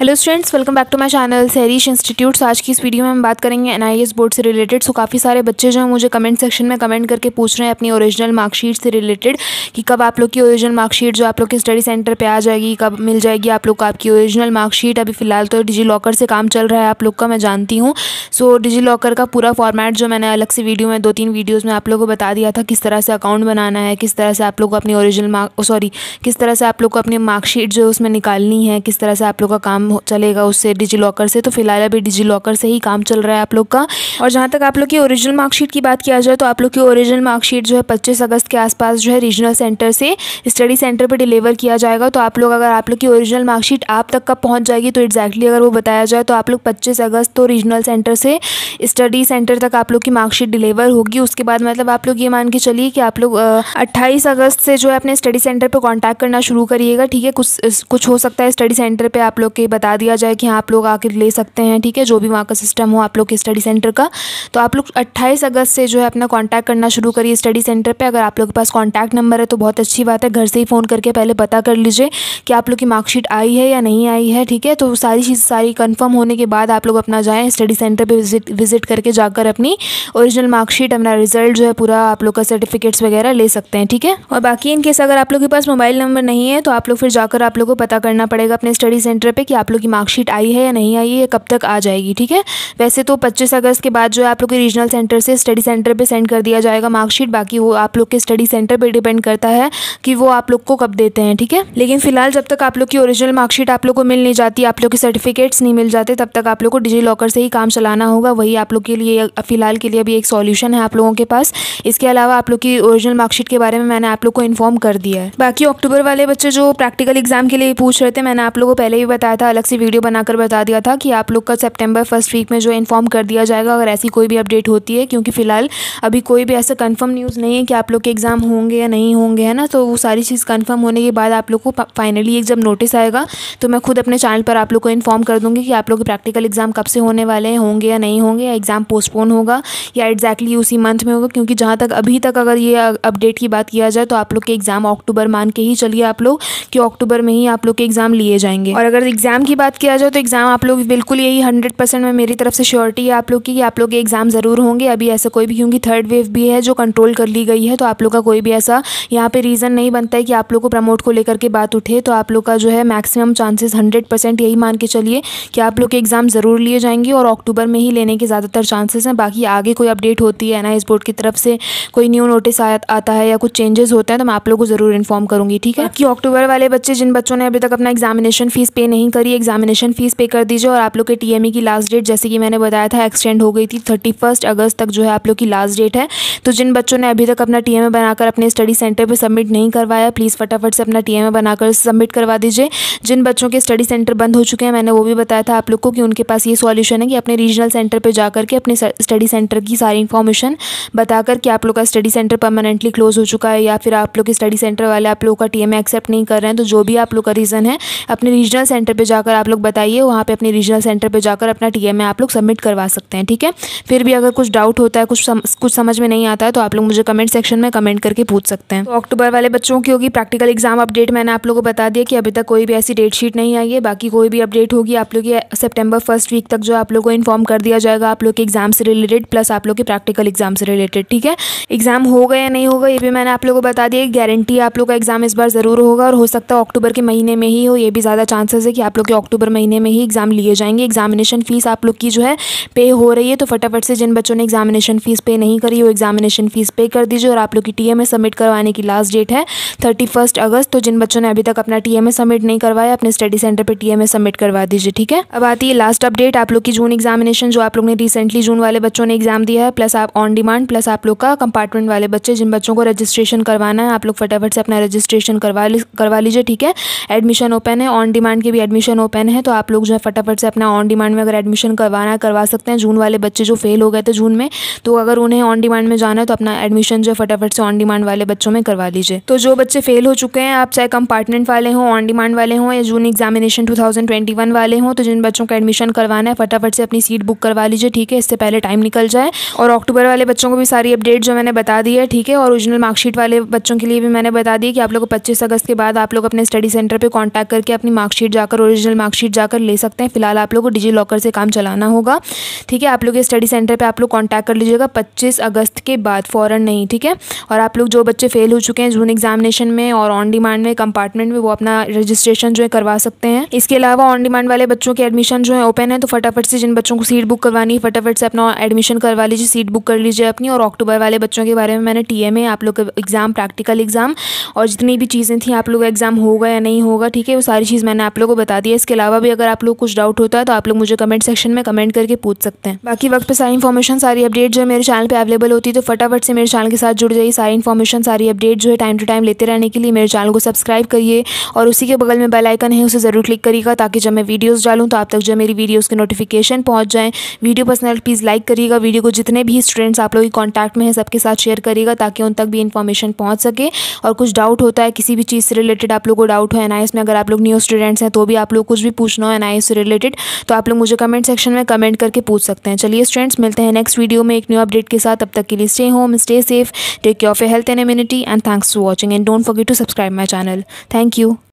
hello students welcome back to my channel Sehrish institutes आज की इस वीडियो में हम बात करेंगे एनआईएस बोर्ड से रिलेटेड सो काफ़ी सारे बच्चे जो हैं मुझे कमेंट सेक्शन में कमेंट करके पूछ रहे हैं अपनी ओरिजिनल मार्कशीट से रिलेटेड कि कब आप लोग की ओरिजिनल मार्कशीट जो आप लोग के स्टडी सेंटर पर आ जाएगी कब मिल जाएगी आप लोग को आपकी ओरिजिनल मार्कशीट अभी फिलहाल तो डिजी लॉकर से काम चल रहा है आप लोग का मैं जानती हूँ सो डिजी लॉकर का पूरा फॉर्मेट जो मैंने अलग से वीडियो में दो तीन वीडियोज़ में आप लोग को बता दिया था किस तरह से अकाउंट बनाना है किस तरह से आप लोग को अपनी ओरिजिनल मार्क सॉरी किस तरह से आप लोग को अपनी मार्कशीट जो है उसमें निकालनी है किस तरह से आप लोग का काम चलेगा उससे डिजी लॉकर से तो फिलहाल अभी डिजी लॉकर से ही काम चल रहा है आप लोग का और जहाँ तक आप लोग की ओरिजिनल मार्कशीट की बात किया जाए तो आप लोग की ओरिजिनल मार्कशीट जो है पच्चीस अगस्त के आसपास जो है रीजनल सेंटर से स्टडी सेंटर पर डिलीवर किया जाएगा तो आप लोग अगर आप लोग की ओरिजिनल मार्कशीट आप तक कब पहुँच जाएगी तो एक्जैक्टली अगर वो बताया जाए तो आप लोग पच्चीस अगस्त तो रीजनल सेंटर से स्टडी सेंटर तक आप लोग की मार्कशीट डिलीवर होगी उसके बाद मतलब आप लोग ये मान के चलिए कि आप लोग अट्ठाईस अगस्त से जो है अपने स्टडी सेंटर पर कॉन्टैक्ट करना शुरू करिएगा ठीक है कुछ कुछ हो सकता है स्टडी सेंटर पर आप लोग के बता दिया जाए कि हाँ आप लोग आकर ले सकते हैं ठीक है जो भी वहाँ का सिस्टम हो आप लोग के स्टडी सेंटर का तो आप लोग अट्ठाईस अगस्त से जो है अपना कॉन्टैक्ट करना शुरू करिए स्टडी सेंटर पर अगर आप लोग के पास कॉन्टैक्ट नंबर है तो बहुत अच्छी बात है घर से ही फ़ोन करके पहले पता कर लीजिए कि आप लोग की मार्कशीट आई है या नहीं आई है ठीक है तो सारी चीज़ सारी कन्फर्म होने के बाद आप लोग अपना जाएँ स्टडी सेंटर पर विजिट विजिट करके जाकर अपनी ओरिजिनल मार्कशीट अपना रिजल्ट जो है पूरा आप लोग का सर्टिफिकेट्स वगैरह ले सकते हैं ठीक है और बाकी इनकेस अगर आप लोग के पास मोबाइल नंबर नहीं है तो आप लोग फिर जाकर आप लोग को पता करना पड़ेगा अपने स्टडी सेंटर पर कि आप आप लोग की मार्कशीट आई है या नहीं आई है कब तक आ जाएगी ठीक है वैसे तो पच्चीस अगस्त के बाद जो है आप लोग के रीजनल सेंटर से स्टडी सेंटर पर सेंड कर दिया जाएगा मार्कशीट बाकी वो आप लोग के स्टडी सेंटर पर डिपेंड करता है कि वो आप लोग को कब देते हैं ठीक है लेकिन फिलहाल जब तक आप लोग की ओरिजिनल मार्कशीट आप लोग को मिल नहीं जाती आप लोग के सर्टिफिकेट्स नहीं मिल जाते तब तक आप लोग को डिजी लॉकर से ही काम चलाना होगा वही आप लोग के लिए फिलहाल के लिए अभी एक सॉल्यूशन है आप लोगों के पास इसके अलावा आप लोग की ओरिजिनल मार्कशीट के बारे में मैंने आप लोग को इन्फॉर्म कर दिया है बाकी अक्टूबर वाले बच्चे जो प्रैक्टिकल एग्जाम के लिए पूछ रहे थे मैंने आप लोग को पहले ही बताया था अलग से वीडियो बनाकर बता दिया था कि आप लोग का सेप्टेम्बर फर्स्ट वीक में जो इन्फॉर्म कर दिया जाएगा अगर ऐसी कोई भी अपडेट होती है क्योंकि फ़िलहाल अभी कोई भी ऐसा कन्फर्म न्यूज़ नहीं है कि आप लोग के एग्ज़ाम होंगे या नहीं होंगे है ना तो वो सारी चीज़ कन्फर्म होने के बाद आप लोग को फाइनली एक जब नोटिस आएगा तो मैं खुद अपने चैनल पर आप लोग को इन्फॉर्म कर दूँगी कि आप लोग के प्रैक्टिकल एग्ज़ाम कब से होने वाले हैं होंगे या नहीं होंगे या एग्ज़ाम पोस्टपोन होगा या एग्जैक्टली उसी मंथ में होगा क्योंकि जहाँ तक अभी तक अगर ये अपडेट की बात किया जाए तो आप लोग के एग्ज़ाम अक्टूबर मान के ही चलिए आप लोग कि अक्टूबर में ही आप लोग के एग्ज़ाम लिए जाएंगे और अगर एग्ज़ाम की बात किया जाए तो एग्ज़ाम आप लोग बिल्कुल यही हंड्रेड परसेंट में मेरी तरफ से श्योरिटी है आप लोग की कि आप लोग के एग्ज़ाम ज़रूर होंगे अभी ऐसा कोई भी क्योंकि थर्ड वेव भी है जो कंट्रोल कर ली गई है तो आप लोग का कोई भी ऐसा यहाँ पे रीज़न नहीं बनता है कि आप लोग को प्रमोट को लेकर के बात उठे तो आप लोग का जो है मैक्सिमम चांसेस हंड्रेड परसेंट यही मान के चलिए कि आप लोग के एग्ज़ाम ज़रूर लिए जाएंगे और अक्टूबर में ही लेने के ज़्यादातर चांसेस हैं बाकी आगे कोई अपडेट होती है एन बोर्ड की तरफ से कोई न्यू नोटिस आता है या कुछ चेंजेस होते हैं तो मैं आप लोग को ज़रूर इन्फॉर्म करूँगी ठीक है कि अक्टूबर वाले बच्चे जिन बच्चों ने अभी तक अपना एग्जामिनेशन फीस पे नहीं करी मेरी एग्जामिनेशन फ़ीस पे कर दीजिए और आप लोग के टीएमई e की लास्ट डेट जैसे कि मैंने बताया था एक्सटेंड हो गई थी थर्टी फर्स्ट अगस्त तक जो है आप लोग की लास्ट डेट है तो जिन बच्चों ने अभी तक अपना टीएमए e बनाकर अपने स्टडी सेंटर पर सबमिट नहीं करवाया प्लीज़ फटाफट से अपना टीएमए e बनाकर सबमिट करवा दीजिए जिन बच्चों के स्टडी सेंटर बंद हो चुके हैं मैंने वो भी बताया था आप लोग को कि उनके पास ये सॉल्यूशन है कि अपने रीजनल सेंटर पर जाकर के अपने स्टडी सेंटर की सारी इन्फॉर्मेशन बताकर कि आप लोग का स्टडी सेंटर परमानेंटली क्लोज हो चुका है या फिर आप लोग के स्टडी सेंटर वाले आप लोगों का टी एक्सेप्ट नहीं कर रहे हैं तो जो भी आप लोग का रीज़न है अपने रीजनल सेंटर पर जा जाकर आप लोग बताइए वहाँ पर अपने रीजनल सेंटर पर जाकर अपना टी आप लोग सबमिट करवा सकते हैं ठीक है फिर भी अगर कुछ डाउट होता है कुछ सम, कुछ समझ में नहीं आता है तो आप लोग मुझे कमेंट सेक्शन में कमेंट करके पूछ सकते हैं तो अक्टूबर वाले बच्चों की होगी प्रैक्टिकल एग्जाम अपडेट मैंने आप लोगों को बता दिया कि अभी तक कोई भी ऐसी डेट शीट नहीं आई है बाकी कोई भी अपडेट होगी आप लोग की सेप्टेम्बर फर्स्ट वीक तक जो आप लोग को इन्फॉर्म कर दिया जाएगा आप लोग के एग्जाम से रिलेटेड प्लस आप लोग के प्रैक्टिकल एग्जाम से रिलेटेड ठीक है एग्जाम होगा या नहीं होगा ये भी मैंने आप लोगों को बता दिया गारंटी आप लोग का एग्जाम इस बार ज़रूर होगा और हो सकता है अक्टूबर के महीने में ही हो ये भी ज़्यादा चांसेस है कि आप लोग के अक्टूबर महीने में ही एग्ज़ाम लिए जाएंगे एग्जामिनेशन फ़ीस आप लोग की जो है पे हो रही है तो फटाफट से जिन बच्चों ने एग्जामिनेशन फ़ीस पे नहीं करी वो एग्जामिनेशन फ़ीस पे कर दीजिए और आप लोग की टी एम सबमिट करवाने की लास्ट डेट है थर्टी फर्स्ट अगस्त तो जिन बच्चों ने अभी तक अपना टी एम सबमिट नहीं करवाया अपने स्टडी सेंटर पर टी एम सबमिट करवा दीजिए ठीक है अब आती है लास्ट अपडेट आप लोग की जून एग्जामिनेशन जो आप लोग ने रिसेंटली जून वाले बच्चों ने एग्जाम दिया है प्लस आप ऑन डिमांड प्लस आप लोग का कंपार्टमेंट वाले बच्चे जिन बच्चों को रजिस्ट्रेशन करवाना है आप लोग फटाफट से अपना रजिस्ट्रेशन करवा करवा लीजिए ठीक है एडमिशन ओपन है ऑन डिमांड के भी एडमिशन एडमिशन ओपन है तो आप लोग जो है फटाफट से अपना ऑन डिमांड में अगर एडमिशन करवाना है करवा सकते हैं जून वाले बच्चे जो फेल हो गए थे जून में तो अगर उन्हें ऑन डिमांड में जाना है तो अपना एडमिशन जो है फटाफट से ऑन डिमांड वाले बच्चों में करवा लीजिए तो जो बच्चे फेल हो चुके हैं आप चाहे कंपार्टमेंट वाले हों ऑन डिमांड वाले हों या जून एग्जामिनेशन टू वाले हों तो जिन बच्चों का एडमिशन करवाना है फटाफट से अपनी सीट बुक करवा लीजिए ठीक है इससे पहले टाइम निकल जाए और अक्टूबर वाले बच्चों को भी सारी अपडेट जो मैंने बता दी है ठीक है औरिजिनल ओरिजिनल मार्कशीट वाले बच्चों के लिए भी मैंने बता दी कि आप लोग को पच्चीस अगस्त के बाद आप लोग अपने स्टडी सेंटर पर कॉन्टैक्ट करके अपनी मार्कशीट जाकर ओरिजिनल ओरिजिनल मार्कशीट जाकर ले सकते हैं फिलहाल आप लोग को डिजी लॉकर से काम चलाना होगा ठीक है आप लोग स्टडी सेंटर पर आप लोग कॉन्टैक्ट कर लीजिएगा पच्चीस अगस्त के बाद फ़ौरन नहीं ठीक है और आप लोग जो बच्चे फेल हो चुके हैं जून एग्जामिनेशन में और ऑन डिमांड में कंपार्टमेंट में वो अपना रजिस्ट्रेशन जो है करवा सकते हैं इसके अलावा ऑन डिमांड वाले बच्चों के एडमिशन जो है ओपन है तो फटाफट से जिन बच्चों को सीट बुक करवानी है फटाफट से अपना एडमिशन करवा लीजिए सीट बुक कर लीजिए अपनी और अक्टूबर वाले बच्चों के बारे में मैंने टी एम आप लोग का एग्ज़ाम प्रैक्टिकल एग्ज़ाम और जितनी भी चीज़ें थी आप लोग का एग्ज़ाम होगा या नहीं होगा ठीक है वो सारी चीज़ मैंने आप लोग को बता दी इसके अलावा भी अगर आप लोग कुछ डाउट होता है तो आप लोग मुझे कमेंट सेक्शन में कमेंट करके पूछ सकते हैं बाकी वक्त पर सारी इन्फॉर्मेशन सारी अपडेट जो है मेरे चैनल पर अवेलेबल होती है तो फटाफट से मेरे चैनल के साथ जुड़ जाइए सारी इन्फॉर्मेशन सारी अपडेट जो है टाइम टू टाइम लेते रहने के लिए मेरे चैनल को सब्सक्राइब करिए और उसी के बगल में बेलाइकन है उसे ज़रूर क्लिक करिएगा ताकि जब मैं वीडियोज़ डालूँ तो आप तक जो मेरी वीडियोज़ के नोटिफिकेशन पहुँच जाएँ वीडियो पर्सनल प्लीज़ लाइक करिएगा वीडियो को जितने भी स्टूडेंट्स आप लोग की कॉन्टैक्ट में हैं सबके साथ शेयर करिएगा ताकि उन तक भी इन्फॉर्मेशन पहुँच सके और कुछ डाउट होता है किसी भी चीज़ से रिलेटेड आप लोग को डाउट हो एन में अगर आप लोग न्यू स्टूडेंट्स हैं तो भी आप लोग कुछ भी पूछना हो एन आई से रिलेटेड तो आप लोग मुझे कमेंट सेक्शन में कमेंट करके पूछ सकते हैं चलिए स्टूडेंट्स मिलते हैं नेक्स्ट वीडियो में एक न्यू अपडेट के साथ अब तक के लिए stay home stay safe take care of a health and immunity and thanks for watching and don't forget to subscribe my channel thank you